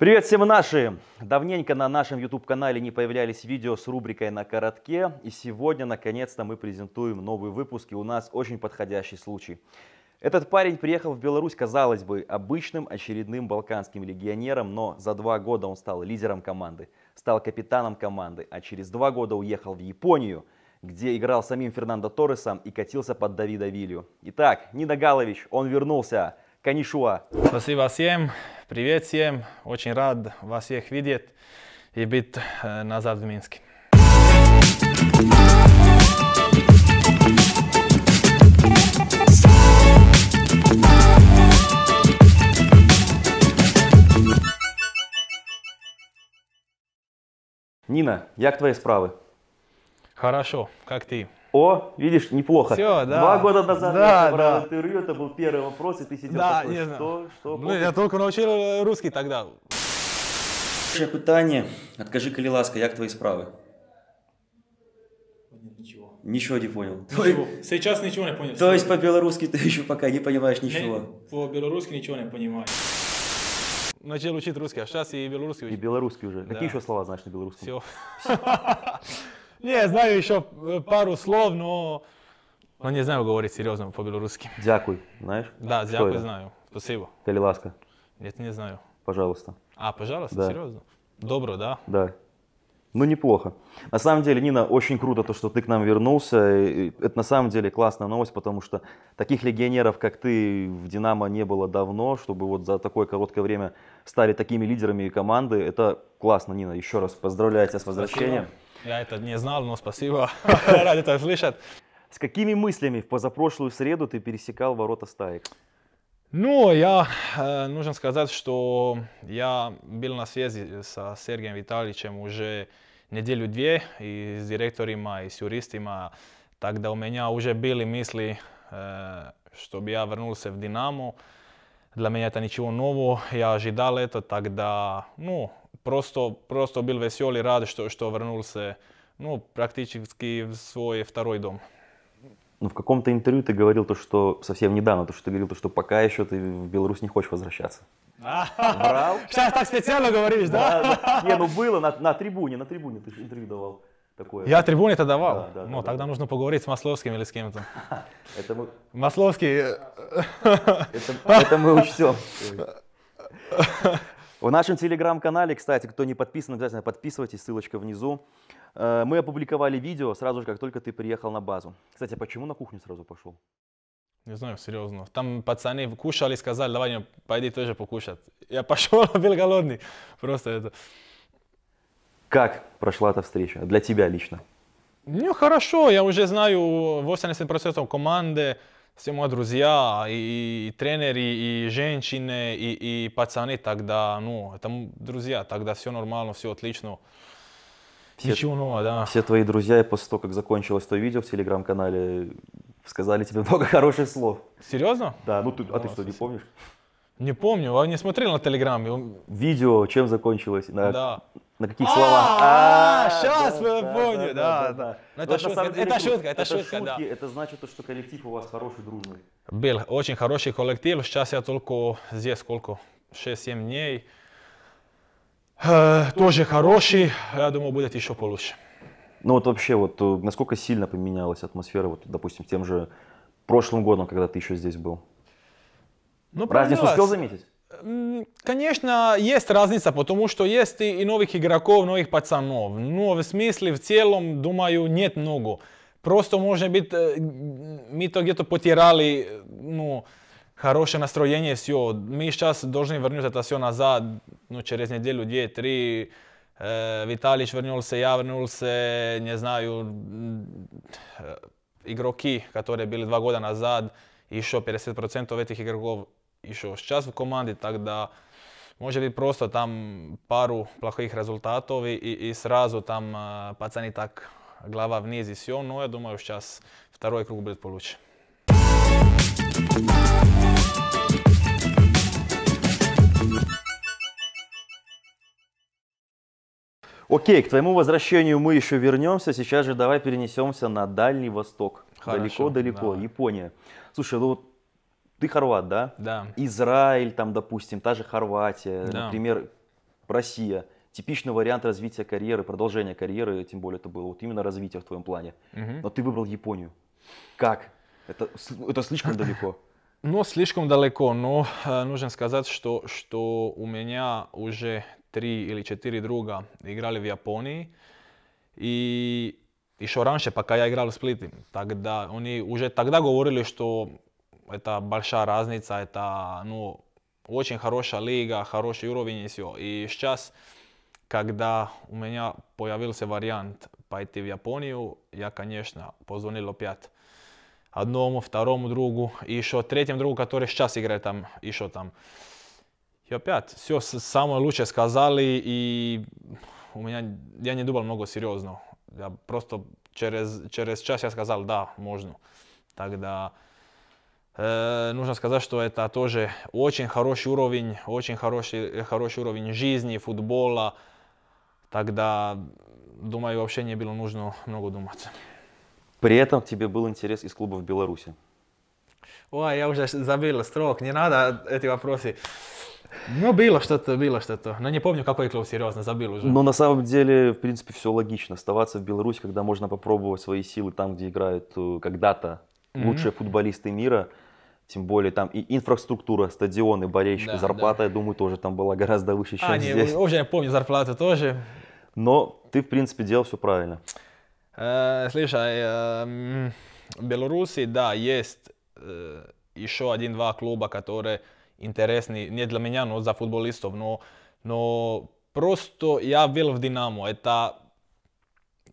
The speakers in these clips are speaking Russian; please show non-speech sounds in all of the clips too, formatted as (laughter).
Привет всем наши! Давненько на нашем YouTube-канале не появлялись видео с рубрикой «На коротке», и сегодня, наконец-то, мы презентуем новый выпуск, и у нас очень подходящий случай. Этот парень приехал в Беларусь, казалось бы, обычным очередным балканским легионером, но за два года он стал лидером команды, стал капитаном команды, а через два года уехал в Японию, где играл самим Фернандо Торресом и катился под Давида Вилью. Итак, Нида Галович, он вернулся! Канишуа. Спасибо всем, привет всем, очень рад вас всех видеть и быть э, назад в Минске. Нина, як твои справы? Хорошо, как ты? О, видишь, неплохо. Все, да. Два года назад да, я брал да. интервью, это был первый вопрос, и ты сидел да, такой, что, что, что? Ну, ну я только научил э, русский тогда. Перше питання. Откажи, коли ласка, як твої справи? Ничего. Ничего не понял. Ничего. Сейчас ничего не понял. То есть по-белорусски ты еще пока не понимаешь ничего? По-белорусски ничего не понимаю. Начал учить русский, а сейчас и белорусский учить. И белорусский уже. Да. Какие еще слова знаешь на белорусском? Все. Не, знаю еще э, пару слов, но... Но не знаю говорить серьезно по-белорусски. Дякуй, знаешь? Да, Что знаю. Спасибо. Или ласка? Нет, не знаю. Пожалуйста. А, пожалуйста, да. серьезно? Добро, да? Да. Ну, неплохо. На самом деле, Нина, очень круто то, что ты к нам вернулся. Это на самом деле классная новость, потому что таких легионеров, как ты, в «Динамо» не было давно, чтобы вот за такое короткое время стали такими лидерами команды. Это классно, Нина. Еще раз поздравляю тебя с возвращением. Спасибо. Я это не знал, но спасибо. (laughs) Рад это слышать. С какими мыслями в позапрошлую среду ты пересекал ворота стаек? Ну, я э, нужно сказать, что я был на связи со Сергеем Витальевичем уже неделю-две и с директорами, и с юристами. Тогда у меня уже были мысли, э, чтобы я вернулся в «Динамо». Для меня это ничего нового, я ожидал это, тогда, ну, просто просто был veseli i rad что što vrnul ну, практически в свой второй дом. Ну, в каком-то интервью ты говорил то, что совсем недавно, то, что ты говорил, то, что пока еще ты в Беларусь не хочешь возвращаться. (laughs) Брал? Сейчас так специально говоришь, да? Не, ну было на трибуне, на трибуне ты интервью давал такое. Я трибуне это давал. Да, да, ну, да, тогда да. нужно поговорить с Масловским или с кем-то. (laughs) Это мы... Масловский... Э, это мы учтем. (laughs) В нашем телеграм-канале, кстати, кто не подписан, обязательно подписывайтесь, ссылочка внизу. Э, мы опубликовали видео сразу же, как только ты приехал на базу. Кстати, а почему на кухню сразу пошел? Не знаю, серьезно. Там пацаны кушали, сказали, давай, пойди тоже покушать. Я (laughs) пошел, а был голодный. Просто это... Как прошла эта встреча для тебя лично? Ну, хорошо, я уже знаю 80% команды все мои друзья, и, и тренеры, и женщины, и, и пацаны тогда, ну, это друзья, тогда все нормально, все отлично. Все, Ничего нового, ну, а, да. Все твои друзья, после того, как закончилось то видео в телеграм-канале, сказали тебе (laughs) много хороших слов. Серьезно? Да, ну ты, а ты что, не помнишь? Не помню, а не смотрел на Телеграме. Видео, чем закончилось? На... Да. На какие слова? А, сейчас мы а, поняли, да, да. Ну, это шутка, это шутка, да. Это значит, что коллектив у вас хороший, дружный. Был очень хороший коллектив. Сейчас я только здесь сколько? 6-7 дней. Э, тоже хороший. Я думаю, будет еще получше. Ну вот вообще, вот э, насколько сильно поменялась атмосфера, вот, допустим, тем же прошлым годом, когда ты еще здесь был? Ну, Разницу успел заметить? конечно, есть разница, потому что есть и новых игроков, новых пацанов. Но в смысле, в целом, думаю, нет много. Просто, может быть, мы то где-то потеряли, ну, хорошее настроение, все. Мы сейчас должны вернуть это все назад, ну, через неделю, две, три. Э, Виталич вернулся, я вернулся, не знаю, игроки, которые были два года назад, еще 50% этих игроков еще сейчас в команде, тогда может быть просто там пару плохих результатов и, и сразу там э, пацаны так глава вниз и все, но я думаю сейчас второй круг будет получше. Окей, к твоему возвращению мы еще вернемся. Сейчас же давай перенесемся на Дальний Восток. Далеко-далеко, да. Япония. Слушай, ну вот ты хорват, да? Да. Израиль, там, допустим, та же Хорватия, да. например, Россия. Типичный вариант развития карьеры, продолжения карьеры, тем более это было вот именно развитие в твоем плане. Угу. Но ты выбрал Японию. Как? Это, это слишком далеко. (laughs) Но ну, слишком далеко, но э, нужно сказать, что, что у меня уже три или четыре друга играли в Японии. И еще раньше, пока я играл в Сплите, тогда они уже тогда говорили, что это большая разница, это ну, очень хорошая лига, хороший уровень и все. И сейчас, когда у меня появился вариант пойти в Японию, я, конечно, позвонил опять одному, второму другу, и еще третьему другу, который сейчас играет там, еще там. И опять, все самое лучшее сказали, и у меня, я не думал много серьезно. Я просто через, через час я сказал, да, можно. Тогда Э, нужно сказать, что это тоже очень хороший уровень, очень хороший, э, хороший уровень жизни, футбола. Тогда, думаю, вообще не было нужно много думать. При этом тебе был интерес из клуба в Беларуси. Ой, я уже забыл строк, не надо эти вопросы. Ну, было что-то, было что-то. Но не помню, какой клуб серьезно забил уже. Но на самом деле, в принципе, все логично. Оставаться в Беларуси, когда можно попробовать свои силы там, где играют э, когда-то mm-hmm. лучшие футболисты мира. Тем более там и инфраструктура, стадионы, болельщики, да, зарплата, да. я думаю, тоже там была гораздо выше, чем а, здесь. Не, уже я помню зарплату тоже. Но ты, в принципе, делал все правильно. Э, слушай, э, в Беларуси, да, есть э, еще один-два клуба, которые интересны не для меня, но за футболистов. Но, но просто я был в Динамо. Это,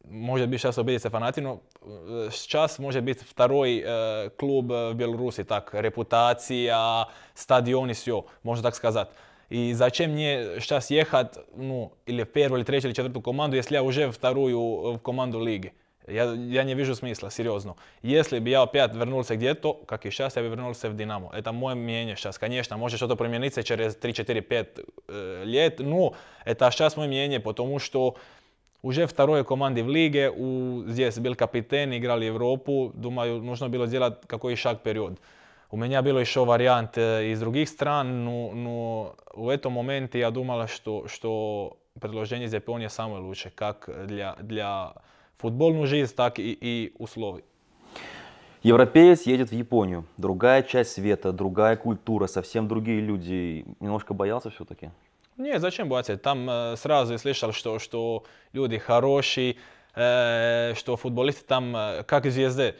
может быть, сейчас обидится фанатин, но Э, сейчас может быть второй э, клуб э, в Беларуси, так, репутация, стадион и все, можно так сказать. И зачем мне сейчас ехать, ну, или в первую, или третью, или четвертую команду, если я уже вторую э, в команду лиги? Я, я не вижу смысла, серьезно. Если бы я опять вернулся где-то, как и сейчас, я бы вернулся в Динамо. Это мое мнение сейчас. Конечно, может что-то примениться через 3, 4, 5 э, лет, но это сейчас мое мнение, потому что уже второй команде в лиге, у, здесь был капитан, играл Европу, думаю, нужно было сделать какой шаг вперед. У меня был еще вариант э, из других стран, но, но в этом моменте я думал, что, что предложение из Японии самое лучшее, как для, для футбольную жизнь, так и, и условий. Европеец едет в Японию. Другая часть света, другая культура, совсем другие люди. Немножко боялся все-таки? Nije, začem se. Tam srazu je slišal što, što ljudi haroši, što futbolisti tam, kak zvijezde,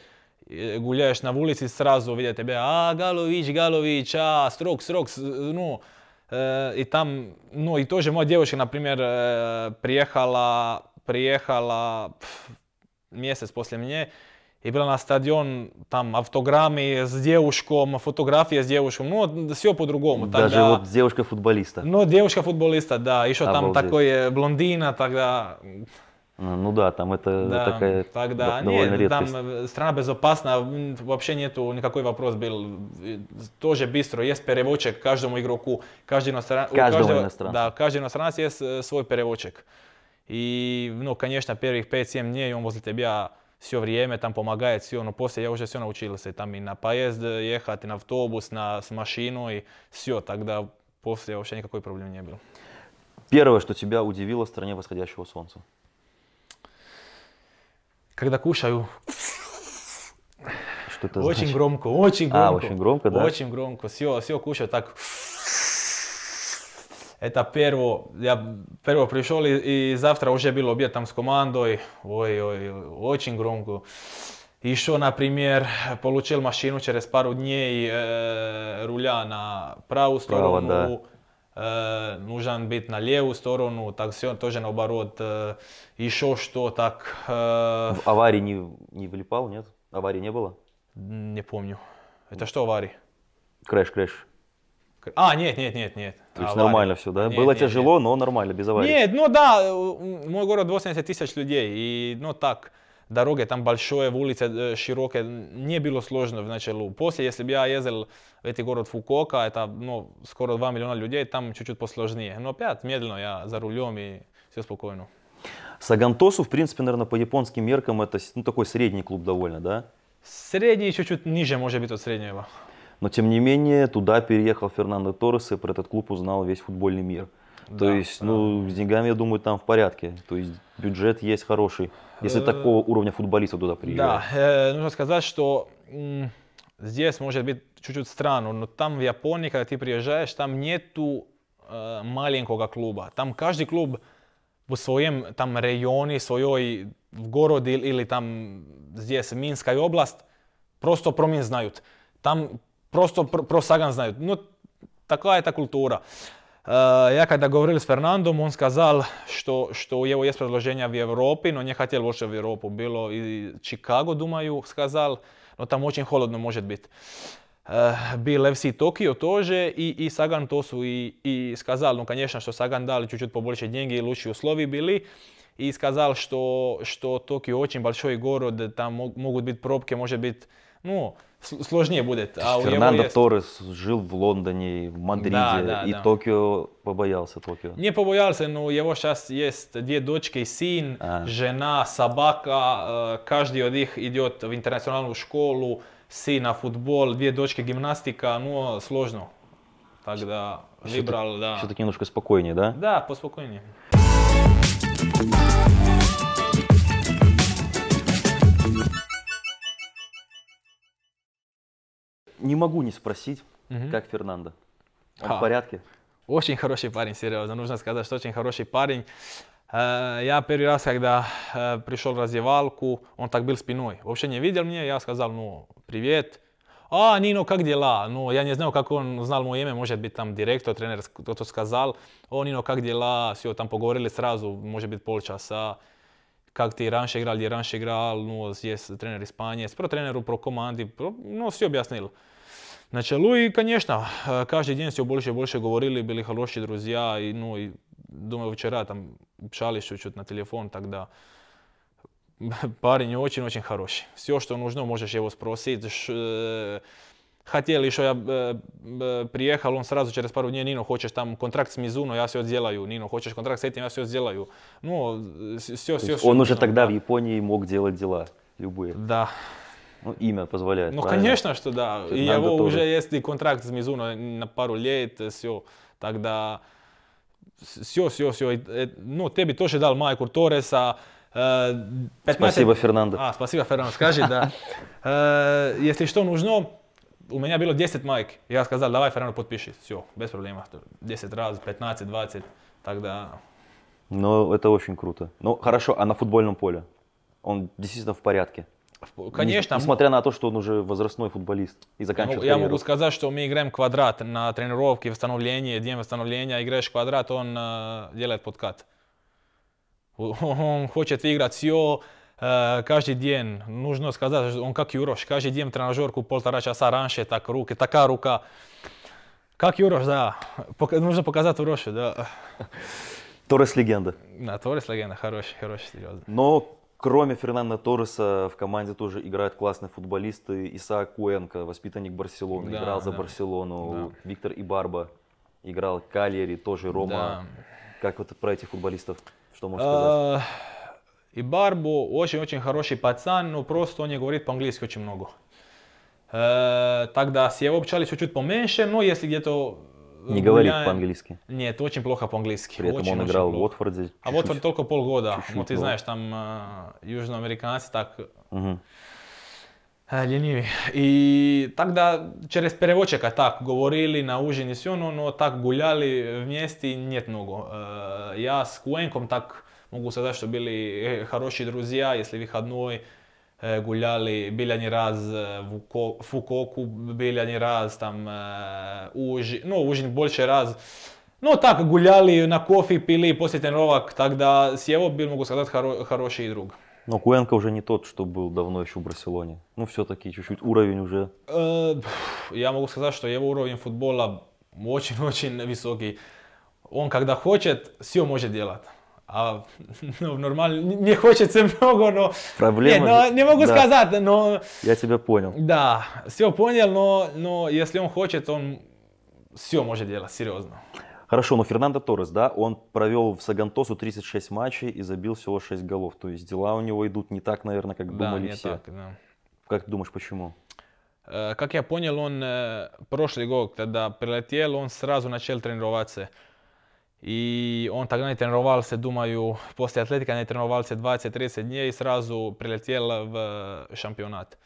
guljaš na ulici, srazu vidje tebe, a Galović, Galović, a Strok, Strok, no. I tam, no i tože moja djevojka, na primjer, prijehala, prijehala mjesec poslije mnje, и был на стадион, там автограммы с девушком, фотография с девушком, ну все по-другому. Даже тогда... вот девушка футболиста. Ну девушка футболиста, да, еще Обалдеть. там такой блондина тогда. Ну, ну да, там это да, такая тогда, довольно нет, редкость. Там страна безопасна, вообще нету, никакой вопрос был. Тоже быстро, есть переводчик каждому игроку. Каждый иностран... Каждого, каждого иностранца. Да, каждый иностранец есть э, свой переводчик. И, ну, конечно, первых 5-7 дней он возле тебя все время там помогает, все, но после я уже все научился, там и на поезд э, ехать, и на автобус, на с машину, и все, тогда после вообще никакой проблем не было. Первое, что тебя удивило в стране восходящего солнца? Когда кушаю, что это очень значит? громко, очень а, громко. А, очень громко, да? Очень громко, все, все кушаю так это перво, я перво prišol и i zavtra už je bilo objed tam s ой, oj, очень громко. Еще, например, получил машину через пару дней э, руля на правую сторону, Право, да. э, нужен быть на левую сторону, так все тоже наоборот. Э, еще что так... Э, В аварии не, не влипал, нет? Аварии не было? Не помню. Это что аварии? Крэш, крэш. А, нет, нет, нет, нет. То есть нормально все, да? Нет, Было нет, тяжело, нет. но нормально, без аварий. Нет, ну да, мой город 80 тысяч людей, и ну так, дороги там большие, улицы э, широкие, не было сложно в начале. После, если бы я ездил в этот город Фукока, это ну, скоро 2 миллиона людей, там чуть-чуть посложнее. Но опять медленно я за рулем и все спокойно. Сагантосу, в принципе, наверное, по японским меркам это ну, такой средний клуб довольно, да? Средний чуть-чуть ниже, может быть, от среднего. Но тем не менее, туда переехал Фернандо Торрес, и про этот клуб узнал весь футбольный мир. Да, То есть, да. ну, с деньгами, я думаю, там в порядке. То есть, бюджет есть хороший, если э, такого уровня футболиста туда приезжает. Да, э, нужно сказать, что здесь может быть чуть-чуть странно, но там в Японии, когда ты приезжаешь, там нету э, маленького клуба. Там каждый клуб в своем там районе, своей в городе или там здесь Минская область, просто про меня знают. Там prosto pro, Sagan znaju. No, takva je ta kultura. E, ja kada govorili s Fernandom, on skazal što, što evo jest predloženja v Evropi, no nje htjeli voće v Europu. Bilo i Chicago, dumaju, skazal, no tam očin holodno može biti. Uh, e, bil FC Tokio tože i, i Sagan to su i, i skazal, no kanješna što Sagan dali čučut poboljše djengi i luči u Slovi bili i skazal što, što Tokio očin balšoj gorod, tam mogu biti probke, može biti, no, сложнее будет. То а у Фернандо есть... Торрес жил в Лондоне, в Мадриде, да, да, и да. Токио побоялся Токио. Не побоялся, но у него сейчас есть две дочки, сын, а. жена, собака. Э, каждый из них идет в интернациональную школу, сын на футбол, две дочки гимнастика, Ну, сложно. Тогда выбрал, да. Все-таки немножко спокойнее, да? Да, поспокойнее. не могу не спросить, угу. как Фернандо. Он а. в порядке? Очень хороший парень, серьезно. Нужно сказать, что очень хороший парень. Э, я первый раз, когда э, пришел в раздевалку, он так был спиной. Вообще не видел меня, я сказал, ну, привет. А, Нино, как дела? Ну, я не знаю, как он знал мое имя, может быть, там директор, тренер кто-то сказал. О, Нино, как дела? Все, там поговорили сразу, может быть, полчаса. kak ti je ranše igral, gdje je igral, jes, trener iz Španije, jes, treneru trener pro komandi, nos, svi objasnili. Znači, lui i Kanješna, každje djene si oboljše i govorili, bili haloši druzija i no, i doma večera tam šališću čut na telefon, tak da... (laughs) Parin je očin, očin haroši. Sve što je nužno možeš evo sprositi, хотели, что я э, приехал, он сразу через пару дней, Нино, хочешь там контракт с Мизуно, я все сделаю. Нино, хочешь контракт с этим, я все сделаю. Ну, все, все, все. Он все, уже тогда да. в Японии мог делать дела любые. Да. Ну, имя позволяет. Ну, правильно? конечно, что да. и его тоже. уже есть и контракт с Мизуно на пару лет, э, все. Тогда все, все, все. Э, э, ну, тебе тоже дал Майку Тореса. 15... Спасибо, Фернандо. А, спасибо, Фернандо. Скажи, да. (laughs) Если что нужно, у меня было 10 майк. Я сказал, давай Фернандо подпиши. Все, без проблем. 10 раз, 15, 20. Тогда... Ну, это очень круто. Ну, хорошо, а на футбольном поле? Он действительно в порядке? Конечно. Несмотря на то, что он уже возрастной футболист и ну, заканчивает Я могу сказать, что мы играем квадрат на тренировке, восстановление, день восстановления. А играешь квадрат, он э, делает подкат. Он хочет выиграть все, Э, каждый день, нужно сказать, он как Юрош, каждый день тренажерку полтора часа раньше, так руки, такая рука. Как Юрош, да, Пока, нужно показать Юрошу, да. Торрес легенда. Да, Торрес легенда, хороший, хороший, серьезно. Но кроме Фернандо Торреса в команде тоже играют классные футболисты. Иса Куэнко, воспитанник Барселоны, да, играл за да. Барселону. Да. Виктор Ибарба играл Кальери, тоже Рома. Да. Как вот про этих футболистов, что можешь а, сказать? И Барбо очень-очень хороший пацан, но ну, просто он не говорит по-английски очень много. Э, тогда с его общались чуть-чуть поменьше, но если где-то... Э, не говорит меня... по-английски. Нет, очень плохо по-английски. При этом очень, он играл в Уотфорде. А чуть-чуть. А Уотфорд только полгода. Чуть-чуть, ну, ты было. знаешь, там э, южноамериканцы так... Угу э, ленивый. И тогда через переводчика так говорили на ужине все, но, но так гуляли вместе нет много. Э, я с Куэнком так Могу сказать, что были э, хорошие друзья, если выходной э, гуляли, были они раз э, в Фукоку, были они раз там ужин, ну ужин больше раз. Ну так, гуляли на кофе, пили после тренировок, тогда с его был, могу сказать, хоро- хороший друг. Но Куэнко уже не тот, что был давно еще в Барселоне. Ну, все-таки чуть-чуть уровень уже. Я могу сказать, что его уровень футбола очень-очень высокий. Он, когда хочет, все может делать. А, (laughs) ну, нормально, не хочется много, но... Проблема... Нет, но не могу да. сказать, но... Я тебя понял. Да, все понял, но, но если он хочет, он все может делать, серьезно. Хорошо, но Фернандо Торрес, да, он провел в Сагантосу 36 матчей и забил всего 6 голов. То есть дела у него идут не так, наверное, как да, думали не все. Так, да. Как ты думаешь, почему? Э, как я понял, он э, прошлый год, когда прилетел, он сразу начал тренироваться. i on tak trenoval se dumaju poslije atletika ne se 20-30 dnje i srazu priletjel v eh, šampionat.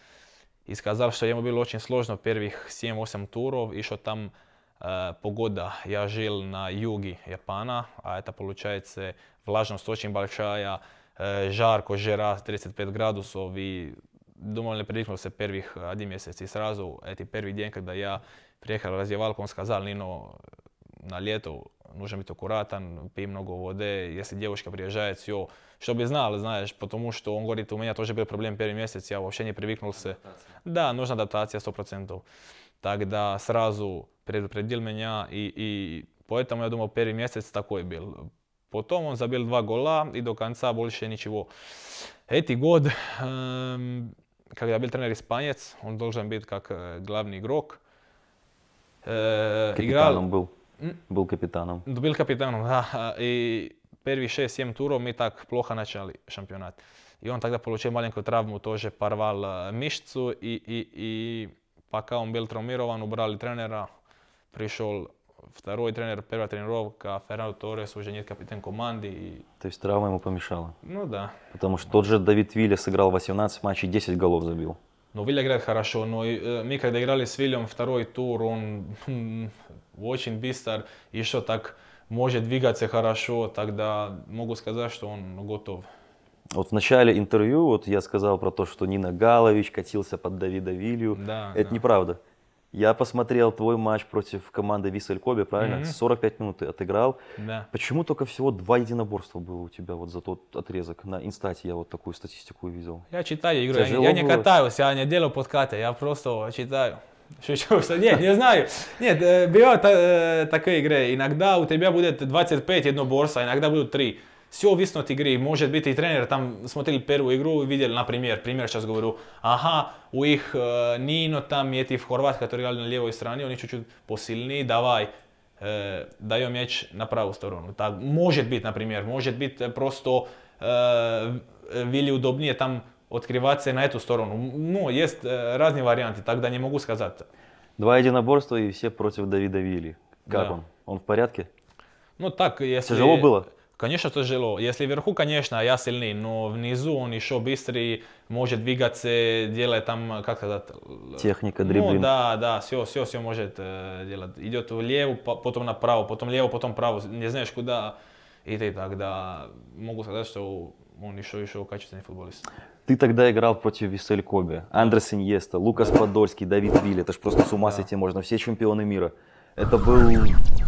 I što je mu bilo očin složno prvih 7-8 turov, išao tam eh, pogoda. Ja žil na jugi Japana, a eta se vlažnost očin balčaja, uh, eh, žarko, žera 35 gradusov i Dumal ne приликнул se prvih adi mjeseci. Srazu srazu prvi dijen kada ja ja приехал в on skazal Nino, нужно быть akuratan, пей много воды. если девушка приезжает, все, чтобы знал, знаешь, потому что он говорит, у меня тоже был проблем первый месяц, я вообще не привыкнулся. Адаптация. Да, нужна адаптация сто процентов. Тогда сразу предупредил меня, и, и поэтому я думал, первый месяц такой был. Потом он забил два гола и до конца больше ничего. Эти год, эм, когда был тренер испанец, он должен быть как э, главный игрок. Э, Капитаном играл, был. Был капитаном. Ну, был капитаном, да. И первых 6-7 туров мы так плохо начали чемпионат. И он тогда получил маленькую травму, тоже порвал э, мышцу. И, и, и пока он был травмирован, убрали тренера. Пришел второй тренер, первая тренировка, Фернандо Торрес уже нет капитан команды. И... То есть травма ему помешала? Ну да. Потому что тот же Давид Вилли сыграл 18 матчей, 10 голов забил. Но ну, Вилли играет хорошо, но э, мы когда играли с Виллем второй тур, он очень быстр, еще так может двигаться хорошо, тогда могу сказать, что он готов. Вот в начале интервью вот я сказал про то, что Нина Галович катился под Давида Вилью. Да, Это да. неправда. Я посмотрел твой матч против команды Висель Кобе, правильно? Mm-hmm. 45 минут ты отыграл. Да. Почему только всего два единоборства было у тебя вот за тот отрезок? На инстате я вот такую статистику увидел. Я читаю игры, я, я не катаюсь, я не делаю подкаты, я просто читаю. Шучу, нет, не знаю. Нет, бывают такие игры. Иногда у тебя будет 25 борса, иногда будут 3. Все зависит от игры. Может быть и тренер там смотрели первую игру, и видел, например, пример сейчас говорю, ага, у их э, Нино там и эти в Хорват, которые играли на левой стороне, они чуть-чуть посильнее, давай, э, даем мяч на правую сторону. Так, может быть, например, может быть просто э, вели удобнее там открываться и на эту сторону. Ну, есть э, разные варианты, тогда не могу сказать. Два единоборства и все против Давида Вилли. Как да. он? Он в порядке? Ну так, если... Тяжело было? Конечно, тяжело. Если вверху, конечно, а я сильный, но внизу он еще быстрее может двигаться, делать там, э, как сказать... Э, Техника, ну дриблинг. Ну да, да, все, все, все может делать. Идет влево, потом направо, потом влево, потом право, не знаешь куда. И ты тогда могу сказать, что он еще, еще качественный футболист. Ты тогда играл против Висель Коби, Андрес Иньеста, Лукас Подольский, Давид Вилли. Это ж просто с ума да. сойти можно. Все чемпионы мира. Это был,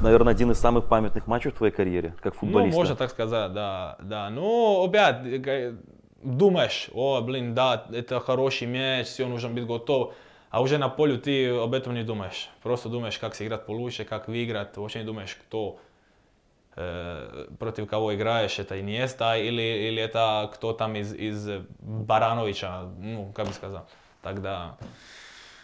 наверное, один из самых памятных матчей в твоей карьере, как ну, футболиста. Ну, можно так сказать, да. да. Ну, опять э, думаешь, о, блин, да, это хороший мяч, все, нужно быть готов. А уже на поле ты об этом не думаешь. Просто думаешь, как сыграть получше, как выиграть. Вообще не думаешь, кто Э, против кого играешь, это Иньеста или, или это кто там из, из Барановича, ну, как бы сказал, тогда...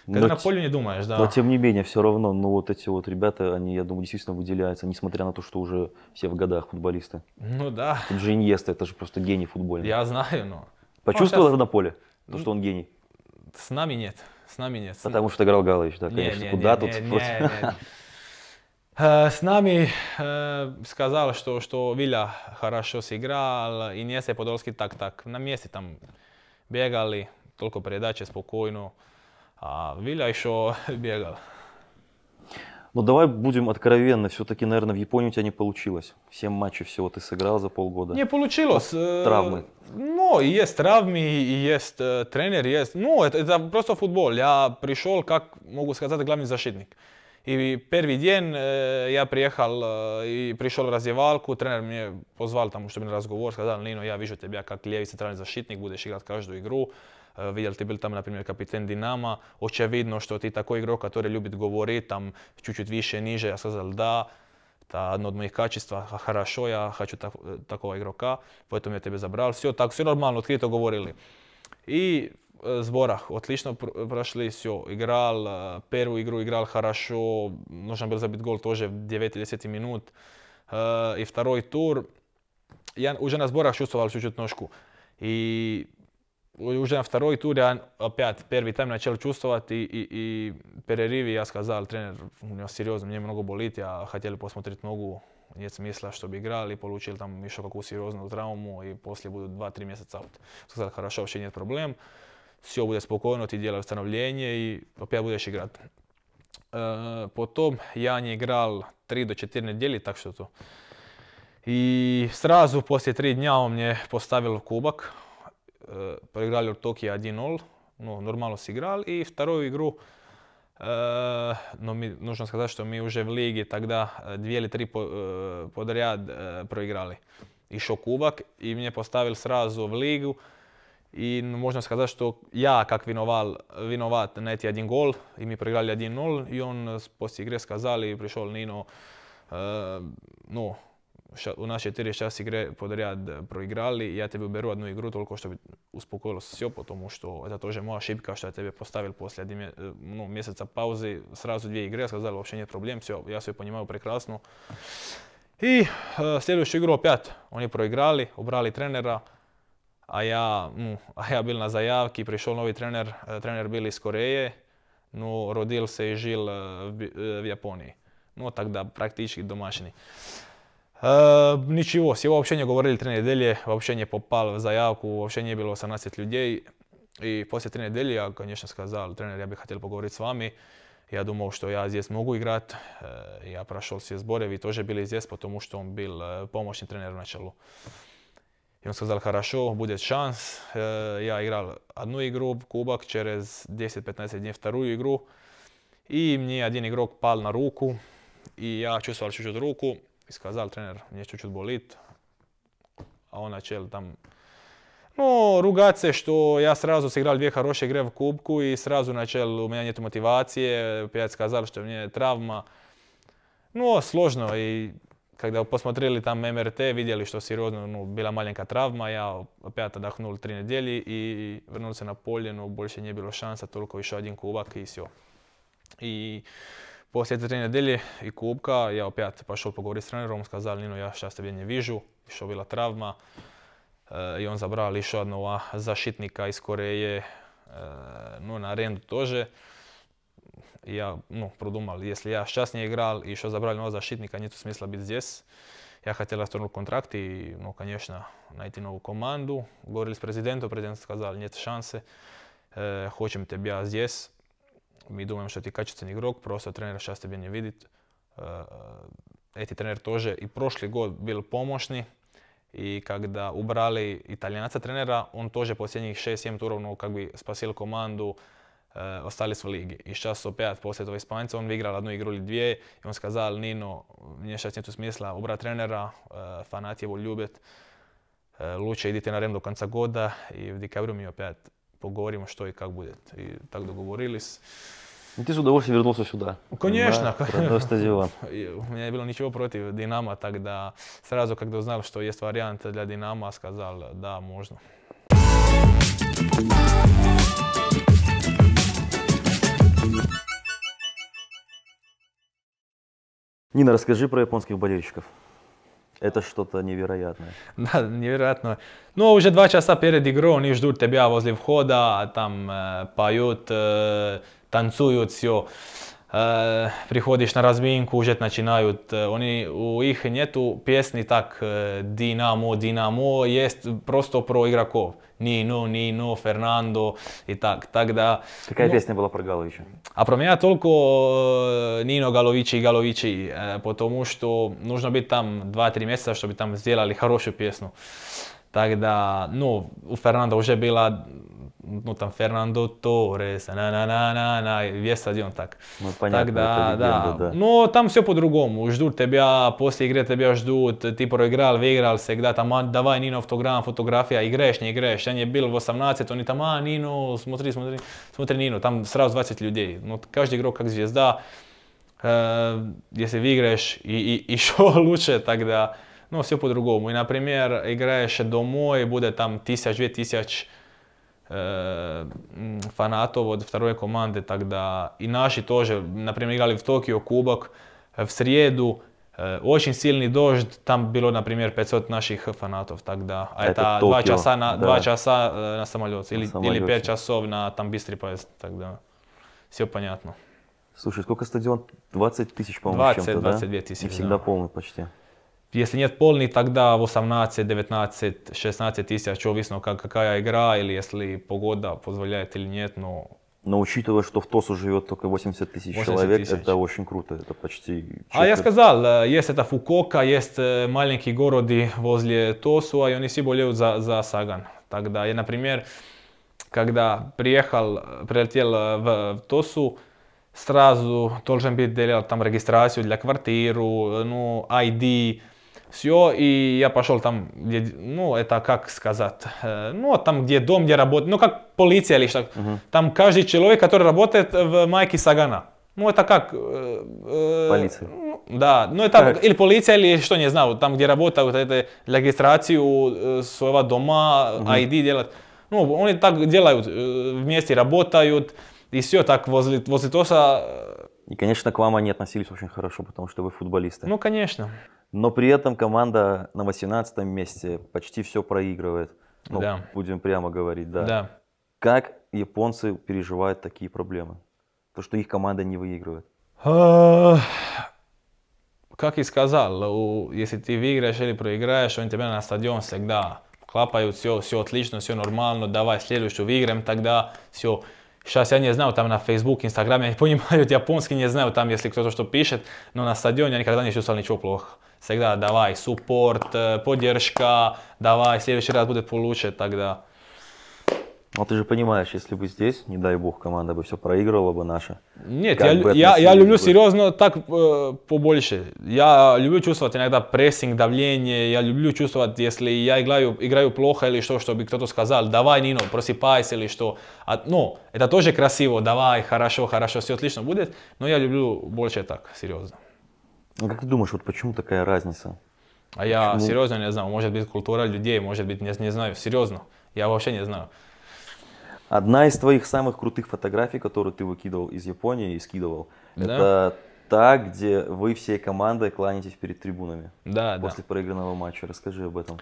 Когда но, на поле не думаешь, да. Но тем не менее, все равно, ну вот эти вот ребята, они, я думаю, действительно выделяются, несмотря на то, что уже все в годах футболисты. Ну да. Тут же Иньеста, это же просто гений футбольный. Я знаю, но... Почувствовал ну, сейчас... А это на поле, то, что он гений? С нами нет, с нами нет. Потому что играл Галович да, конечно. Не, не, Куда не, тут? Не, не, не. Э, с нами э, сказал, что, что Виля хорошо сыграл, и Несе Подольский так-так. На месте там бегали, только передачи спокойно. А Виля еще (laughs) бегал. Ну давай будем откровенны, все-таки, наверное, в Японии у тебя не получилось. Семь матчей всего ты сыграл за полгода. Не получилось. Э, травмы. Ну, есть травмы, и есть тренер, есть. Ну, это, это просто футбол. Я пришел, как могу сказать, главный защитник. I prvi djen e, ja prijehal e, i prišao u razjevalku, trener mi je pozval što bi na razgovor, skazal Nino, ja vižu tebi ja kak lijevi centralni zaštitnik, budeš igrat každu igru. E, vidjeli ti bili tamo na primjer, kapiten Dinama, očevidno što ti tako igroka tore ljubit govori, tam ću više, niže, ja sam da, ta jedno od mojih kačistva, harašo, ja haću takova igroka, potom je tebe zabral, sve tako, sve normalno, otkrito govorili. I Eh, zborah, odlično prošli si igral eh, prvo igro, igral dobro, nožem bil gol, tože 9-10 minut. Eh, i I второй tur, ja už na zborah čustoval si čut nožku. I už na второй tur, ja opet prvi tam načel čustovati i, i, pererivi, ja skazal, trener, ne, seriozno, nije mnogo boliti, a htjeli posmotriti nogu, nije smisla što bi igrali, polučili tam išao kakvu serioznu traumu i poslije budu dva, tri mjeseca out. Skazal, uopće problem si bude spokojno, ti dijela ustanovljenje i opet budeš igrat. E, potom Jan je igral 3 do 4 nedelje, tako što to. I srazu poslije 3 dnja on je postavil kubak. E, proigrali od Tokija 1-0, no, normalno si igral i vtaroju igru E, no mi, nužno skazati što mi uže v ligi, tako da e, dvije ili tri po, e, e, proigrali. Išao kubak i mi je postavili srazu v ligu i skazati da ja kak vinoval vinoval виноват на mi один гол, 1-0, po він igre skazali prišao prišel e, u naše 4 čas igre podrijad proigrali ja tebi uberu jednu igru toliko što bi uspokojilo sve po tomu što je to že moja šipka što je tebe postavili poslije no, mjeseca pauze srazu dvije igre, skazali uopće nije problem, sve, ja se ponimaju prekrasno. I uh, sljedeću igru opet oni proigrali, obrali trenera, a ja, mm, a bil na zajavki, prišel novi trener, eh, trener bil iz Koreje, rodil se i žil eh, eh, v, Japoniji. No tak da praktički domašini. E, ničivo, s uopće nije govorili tri nedelje, uopće nije popal za javku, uopće nije bilo 18 ljudi. I poslije tri nedelje ja konječno skazal, trener, ja bih htjel pogovoriti s vami. Ja domov što ja здесь mogu igrat. ja ja prašao si zborevi, tože bili здесь, потому što on bil pomoćni trener u načelu. I on sazal, harašo, bude šans. Ja igral jednu igru, kubak, čerez 10-15 dnje vtaruju igru. I mi je jedin igrok pal na ruku. I ja ću se ću ruku. I trener, nje ću čut bolit. A ona će tam... No, se što ja srazu se igrali dvije haroše igre v kubku i srazu načel u meni motivacije, pijac kazal što mi je travma. No, složno i kada posmatrili tam MRT, vidjeli što si rodno, ono, bila maljenka travma, ja opet odahnul tri nedjelji i vrnuo se na polje, no boljše nije bilo šansa, toliko više odin kubak i sjo. I poslije tri nedjelje i kubka, ja opet pa šol pogovori s trenerom, skazali Nino, ja šta ste vidjenje vižu, išao bila travma. Eh, I on zabrali šodno za šitnika iz Koreje, eh, no na rendu tože ja no, produmal. Jesli ja šťastnije igral i što zabrali novo zaštitnika, nije tu smisla biti zdjes. Ja htjela stvarno kontrakt i, no, konječno, najti novu komandu. Govorili s prezidentom, prezident se nije e, te šanse. hoćem te bija zdjes. Mi dumem što ti kačeci ni grog, prosto trener šta se tebi nije vidit. E, e, eti trener tože i prošli god bil pomošni. I kada ubrali italijanaca trenera, on tože posljednjih šest, jem turovno, kak bi spasil komandu. Eh, ostali su ligi. I šta su opet poslije toga Ispanjica, on igrala jednu igru ili dvije i on skazal Nino, nije šta će tu smisla, obra trenera, eh, fanat je ljubit, eh, Luče, idite na rem do konca goda i u dekabru mi opet pogovorimo što i kako budete I tako dogovorili se. I ti su da uvijek se suda? Konješno. Dosta je bilo ničivo protiv Dinama, tako da srazu kako doznali što je varijant dla Dinama, skazal da možno. Нина, расскажи про японских болельщиков. Это что-то невероятное. (laughs) Да, невероятно. Ну, уже два часа перед игрой они ждут тебя возле входа, а там э, поют, э, танцуют, все. E, prihodiš na razminku, užet na e, Oni u ih njetu pjesni tak e, Dinamo, Dinamo jest prosto pro igrakov. Nino, Nino, Fernando i tak. Tak da... je pjesna bila pro Galovića? A pro mene toliko Nino Galovići i Galovići, po tomu što nužno biti tam dva, tri mjeseca što bi tam zdjelali harošu pjesnu. Tako da, no, u Fernando už je bila ну, там, Фернандо Торрес, на на на на на весь стадион так. Ну, понятно, Тогда, легенда, да. да. Но там все по-другому. Ждут тебя, после игры тебя ждут, ты проиграл, выиграл всегда, там, давай, Нино, автограф, фотография, играешь, не играешь. Я не был в 18, они там, а, Нино, смотри, смотри, смотри, Нино, там сразу 20 людей. Ну, каждый игрок как звезда. Если выиграешь и, и еще лучше, тогда ну, все по-другому. И, например, играешь домой, будет там тысяч, две тысячи Э, фанатов от второй команды тогда. И наши тоже, например, играли в Токио кубок э, в среду. Э, очень сильный дождь, там было, например, 500 наших фанатов тогда. А это, два часа на, да. 2 часа на самолет. Или, на или 5 часов на там быстрый поезд тогда. Все понятно. Слушай, сколько стадион? 20 тысяч, по-моему, 20, чем-то, 22 да? тысячи. И всегда да. полный почти. Если нет полный, тогда 18, 19, 16 тысяч, увисно как, какая игра или если погода позволяет или нет, но... Но учитывая, что в ТОСу живет только 80 тысяч человек, 000. это очень круто, это почти... Четверть. А я сказал, э, есть это Фукока, есть э, маленькие города возле ТОСу, и они все болеют за, за Саган. Тогда я, например, когда приехал, э, прилетел в, ТОСу, сразу должен быть делать там регистрацию для квартиру, ну, ID, все, и я пошел там, где, ну, это как сказать, э, ну, там, где дом, где работает, ну, как полиция или что, угу. там каждый человек, который работает в майке Сагана, ну, это как... Э, э полиция. Ну, да, ну, это так. или полиция, или что, не знаю, там, где работа, вот это регистрацию э, своего дома, угу. ID делать. Ну, они так делают, вместе работают, и все так возле, возле ТОСа. И, конечно, к вам они относились очень хорошо, потому что вы футболисты. Ну, конечно но при этом команда на 18 месте почти все проигрывает. Ну, да. Будем прямо говорить, да. да. Как японцы переживают такие проблемы? То, что их команда не выигрывает. А, как и сказал, если ты выиграешь или проиграешь, он тебя на стадион всегда клапают, все, все отлично, все нормально, давай следующую выиграем тогда, все. Сейчас я не знаю, там на Facebook, Instagram, я не (laughs) понимаю японский, не знаю, там если кто-то что пишет, но на стадионе я никогда не чувствовал ничего плохого. Всегда давай суппорт, э, поддержка, давай, в следующий раз будет получше тогда. Но ты же понимаешь, если бы здесь, не дай бог, команда бы все проигрывала бы наша. Нет, я, бы я, я люблю бы... серьезно так э, побольше. Я люблю чувствовать иногда прессинг, давление. Я люблю чувствовать, если я играю, играю плохо или что, чтобы кто-то сказал, давай, Нино, просыпайся или что. А, ну, это тоже красиво, давай, хорошо, хорошо, все отлично будет. Но я люблю больше так, серьезно. А как ты думаешь, вот почему такая разница? А я почему? серьезно не знаю. Может быть, культура людей, может быть, не, не знаю. Серьезно, я вообще не знаю. Одна из твоих самых крутых фотографий, которую ты выкидывал из Японии и скидывал, да? это та, где вы всей командой кланяетесь перед трибунами да, после да. проигранного матча. Расскажи об этом.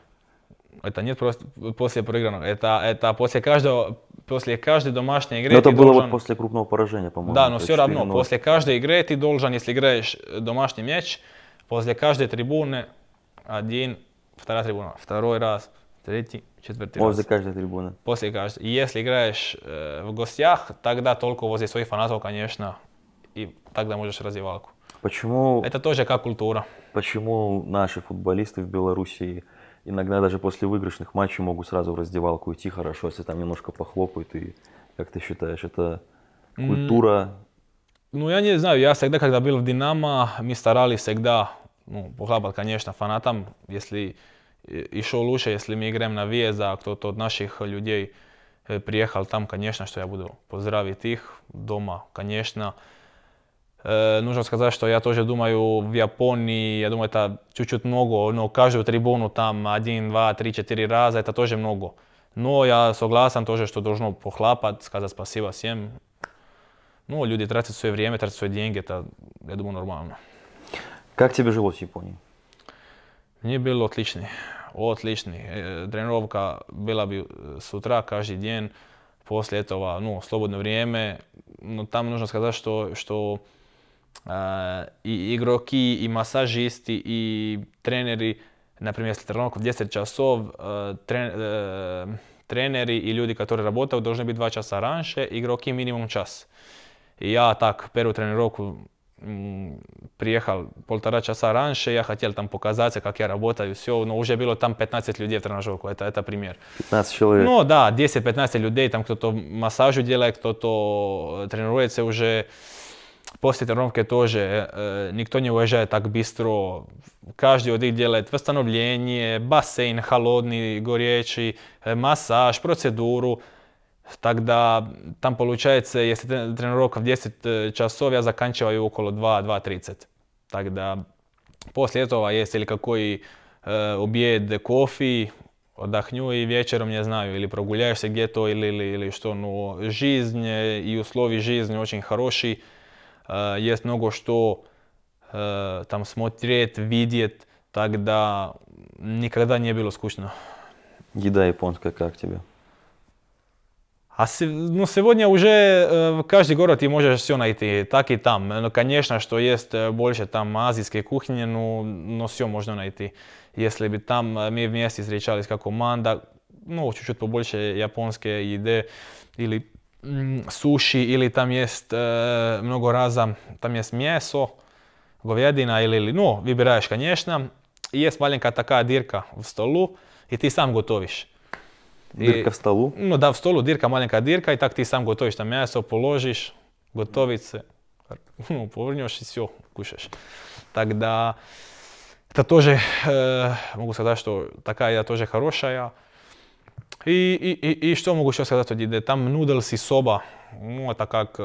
Это нет просто после проигранного. Это, это после каждого после каждой домашней игры. Но это было должен... вот после крупного поражения, по-моему. Да, но все равно, после каждой игры ты должен, если играешь э, домашний мяч, после каждой трибуны один, вторая трибуна, второй раз, третий, четвертый после раз. После каждой трибуны. После каждой. если играешь э, в гостях, тогда только возле своих фанатов, конечно, и тогда можешь развивалку. Почему? Это тоже как культура. Почему наши футболисты в Белоруссии иногда даже после выигрышных матчей могут сразу в раздевалку идти хорошо, если там немножко похлопают. И как ты считаешь, это культура? Ну, я не знаю, я всегда, когда был в «Динамо», мы старались всегда, ну, похлопать, конечно, фанатам, если еще лучше, если мы играем на Веза, а кто-то от наших людей э, приехал там, конечно, что я буду поздравить их дома, конечно нужно сказать, что я тоже думаю, в Японии, я думаю, это чуть-чуть много, но каждую трибуну там один, два, три, четыре раза, это тоже много. Но я согласен тоже, что должно похлапать, сказать спасибо всем. Ну, люди тратят свое время, тратят свои деньги, это, я думаю, нормально. Как тебе жилось в Японии? Мне было отлично, отлично. Э, тренировка была бы э, с утра каждый день, после этого, ну, свободное время. Но там нужно сказать, что, что а, и игроки, и массажисты, и тренеры, например, если тренировка в 10 часов, э, э, тренеры и люди, которые работают, должны быть 2 часа раньше, игроки минимум час. И я так первую тренировку приехал полтора часа раньше, я хотел там показаться, как я работаю, все, но уже было там 15 людей в тренажерку, это, это пример. 15 человек? Ну да, 10-15 людей, там кто-то массажу делает, кто-то э, тренируется уже, poslije trenutke tože, nik e, nikto ne uvežaje tak bistro. Každje od ih djele tvrstanovljenje, basen, halodni, gorječi, e, masaž, proceduru. Tako da tam polučaje se, jeste trenutak v 10 e, časov, ja zakančevaju okolo 2-2.30. Tako da poslije toga jeste ili kako i objed kofi, odahnju i večerom ne znaju ili proguljaju se gdje to ili, ili što. nu žiznje i uslovi žiznje očin haroši. э, есть много что э, там смотреть, видеть, тогда никогда не было скучно. Еда японская как тебе? А ну, сегодня уже э, в каждый город ты можешь все найти, так и там. Но, конечно, что есть э, больше там азийской кухни, ну, но все можно найти. Если бы там э, мы вместе встречались как команда, ну, чуть-чуть побольше японской еды или Mm, suši ili tam jest e, mnogo raza, tam jest mjeso, govedina ili, no, vibiraješ kanješna, i jest maljenka taka dirka u stolu i ti sam gotoviš. Dirka u stolu? no da, u stolu dirka, malenka dirka i tak ti sam gotoviš tam mjeso, položiš, gotovice, no, (laughs) povrnjoš i sjo kušaš. Tak da, ta tože, e, mogu sada što, taka je tože harošaja. И i, i što mogu još сказати od ide? Там нудels i soba, no takak,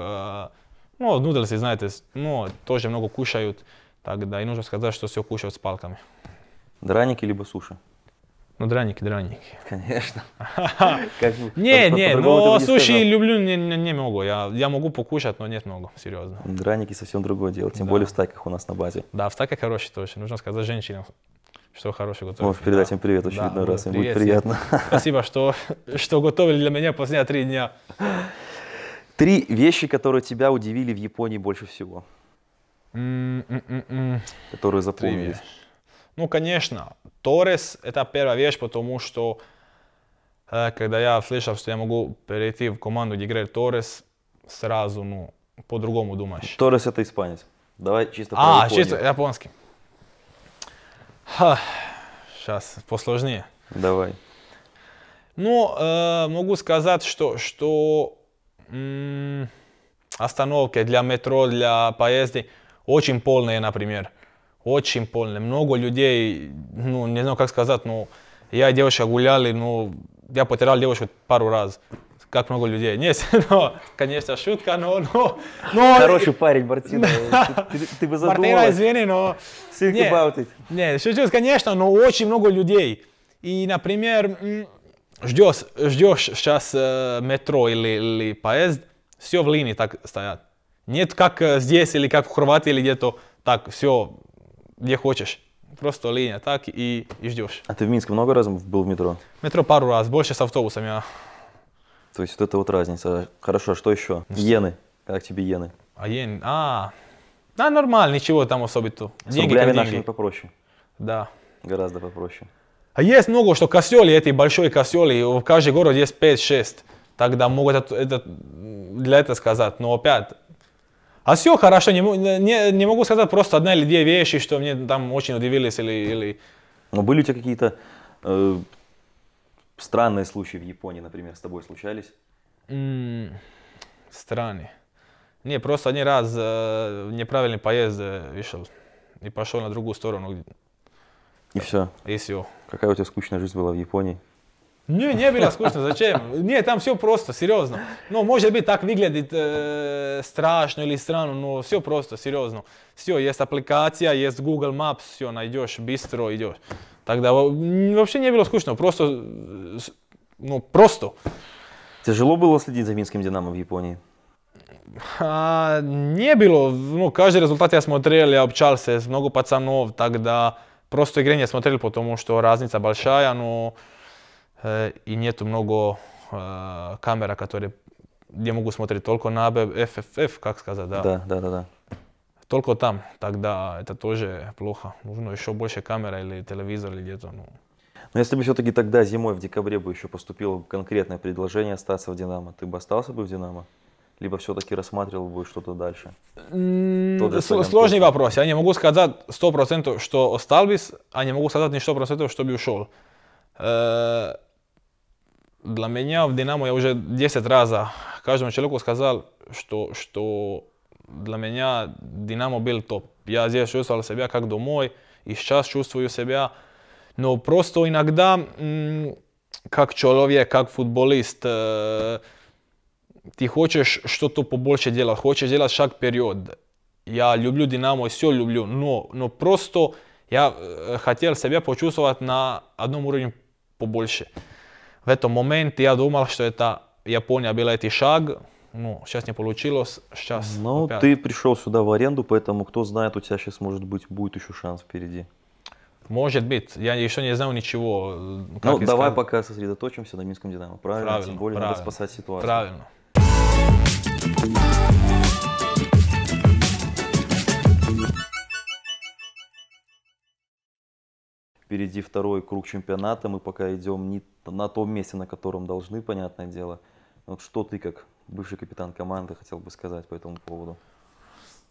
no nudelsi znajte, no tože mnogo kušaju, tak da i nužno сказать, что все кушают с палками. Драники либо суши? Ну, драники, драники. Конечно. (laughs) не, не, ну, суши люблю не, не, не могу. Я, я могу покушать, но нет много, серьезно. Драники совсем другое дело, тем более в стаках у нас на базе. Да, в стаках хорошие тоже. Нужно сказать женщинам что хороший готовит. Можешь передать им привет очередной да, раз, им будет приятно. (laughs) Спасибо, что, что готовили для меня последние три дня. Три вещи, которые тебя удивили в Японии больше всего. Mm-mm-mm. Которые запомнились. Ну, конечно, Торрес – это первая вещь, потому что э, когда я слышал, что я могу перейти в команду, где играет Торрес, сразу, ну, по-другому думаешь. Торрес – это испанец. Давай чисто по А, чисто японский. Ха, сейчас посложнее. Давай. Ну, э, могу сказать, что, что м- остановки для метро, для поезда очень полные, например. Очень полные. Много людей, ну, не знаю, как сказать, но ну, я и девушка гуляли, но ну, я потерял девушку пару раз как много людей Нет, (laughs) но, конечно, шутка, но... но, но... Хороший парень, Мартина, ты, бы задумалась. Мартина, извини, но... Think нет, about it. Нет, шучу, конечно, но очень много людей. И, например, ждешь, ждешь сейчас э, метро или, или поезд, все в линии так стоят. Нет, как э, здесь или как в Хорватии или где-то, так, все, где хочешь. Просто линия, так и, и ждешь. А ты в Минске много раз был в метро? Метро пару раз, больше с автобусом я а. То есть вот это вот разница. Хорошо, а что еще? Ну, Иены. Как тебе иены? А иены, а, да, нормально, ничего там особенно. С деньги рублями нашими попроще. Да. Гораздо попроще. А есть много, что косели, эти большие косели, в каждом городе есть 5-6. Тогда могут это, это, для этого сказать, но опять. А все хорошо, не, не, не могу сказать просто одна или две вещи, что мне там очень удивились или... или... Но ну, были у тебя какие-то э, странные случаи в Японии, например, с тобой случались? Mm, странные. Не, просто один раз э, неправильный поезд э, вышел и пошел на другую сторону. И все. И все. Какая у тебя скучная жизнь была в Японии? Nije, nije bila skučna, čem? Nije tam sve prosto, seriozno. No, može biti tak vigledit e, strašno ili strano, no sve prosto, seriozno. Sve, jest aplikacija, jest Google Maps, sve, najdeš bistro, ideš. Tako da, uopće nije bilo skučno, prosto, no, prosto. Težilo bilo slediti za Minskim Dinamo v Japoniji? A, nije bilo, no, kaže rezultate ja smo trebali, ja se mnogo pacanov, tako da prosto igrenje smo trebali po tomu što raznica balšaja, no Э, и njetу много э, камера которые gdje mogu смотреть только на FFF, как сказать, да? Да, да, да, да. Только там, тогда это тоже плохо. Нужно еще больше камера или телевизор или где-то. Ну. Но если бы все-таки тогда зимой в декабре бы еще поступило конкретное предложение остаться в Динамо, ты бы остался бы в Динамо? Либо все-таки рассматривал бы что-то дальше? сложный вопрос. Я не могу сказать 100% что остался, а не могу сказать не 100% что бы ушел. Э, для меня в «Динамо» я уже 10 раз каждому человеку сказал, что, что для меня «Динамо» был топ. Я здесь чувствовал себя как домой, и сейчас чувствую себя. Но просто иногда, как человек, как футболист, ты хочешь что-то побольше делать, хочешь делать шаг вперед. Я люблю «Динамо», все люблю, но, но просто я хотел себя почувствовать на одном уровне побольше. В eto, moment я думал, что это Япония был этот шаг, ну, сейчас не получилось, сейчас Ну, опять... ты пришел сюда в аренду, поэтому, кто знает, у тебя сейчас, может быть, будет еще шанс впереди. Может быть, я еще не знаю ничего. Э, ну, искать. давай пока сосредоточимся на Минском Динамо, правильно? правильно Тем более правильно, надо спасать ситуацию. Правильно. Впереди второй круг чемпионата, мы пока идем не на том месте, на котором должны, понятное дело. Вот что ты, как бывший капитан команды, хотел бы сказать по этому поводу?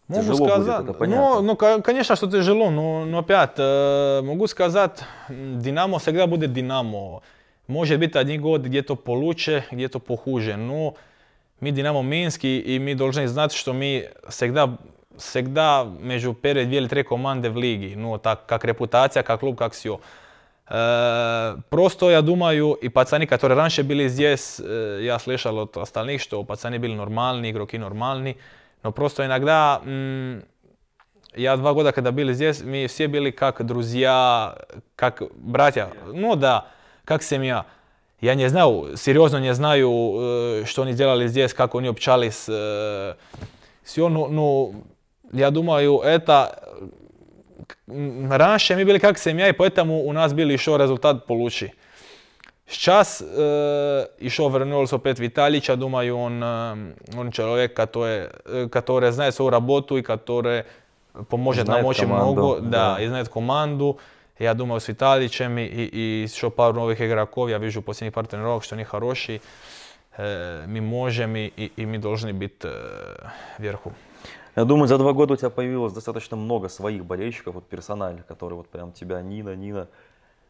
Могу тяжело сказать, будет, это Ну, ну, конечно, что тяжело, но, но опять, э, могу сказать, Динамо всегда будет Динамо. Может быть, один год где-то получше, где-то похуже, но мы Динамо Минский, и мы должны знать, что мы всегда sekda među među две dvije komande команды в kak reputacija, kak reputacija, kak klub, клуб, как e, prosto ja dumaju i pacani koji ranše bili iz jes e, ja slišal od ostalnih što pacani bili normalni, igroki normalni, no prosto inagda, kada mm, ja dva goda kada bili zdjes, mi svi bili kak druzija, kak bratja, no da, kak sam ja. Ja ne znao, seriozno ne znaju e, što oni djelali jes kako oni občali, s... Sjo, ja dumaju, eta, raše mi bili kak se ja i po etamu u nas bili išao rezultat poluči. S čas e, išao vrnuo se opet Vitalića, dumaju e, on čovjek katore e, zna svoju rabotu i katore pomože nam oči mnogo. Da, i znaje komandu. Ja dumaju s Vitalićem i išao par novih igrakov, vižu posljednjih par što nije haroši. Mi možemo i mi dožni biti vrhu. Я думаю, за два года у тебя появилось достаточно много своих болельщиков, вот персональных, которые вот прям тебя, Нина, Нина.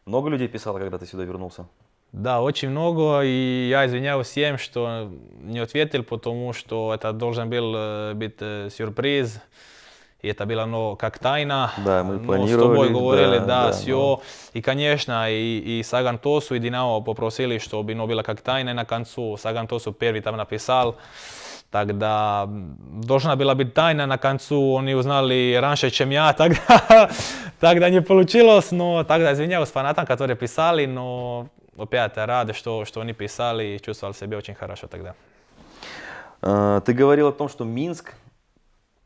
Много людей писало, когда ты сюда вернулся? Да, очень много, и я извиняюсь всем, что не ответил, потому что это должен был э, быть э, сюрприз, и это было ну, как тайна. Да, мы планировали. Но с тобой говорили, да, да, да все. Но... Ну. И, конечно, и, и Сагантосу, и Динамо попросили, чтобы оно было как тайна на концу. Сагантосу первый там написал, Tako da, došla bila bi tajna, na koncu oni uznali ranše čem ja, (laughs) tako da, tak da nije polučilo, no tako da izvinjavam s fanatom kad to pisali, что, что они писали и чувствовал себя очень хорошо тогда. Ты говорил о том, что Минск,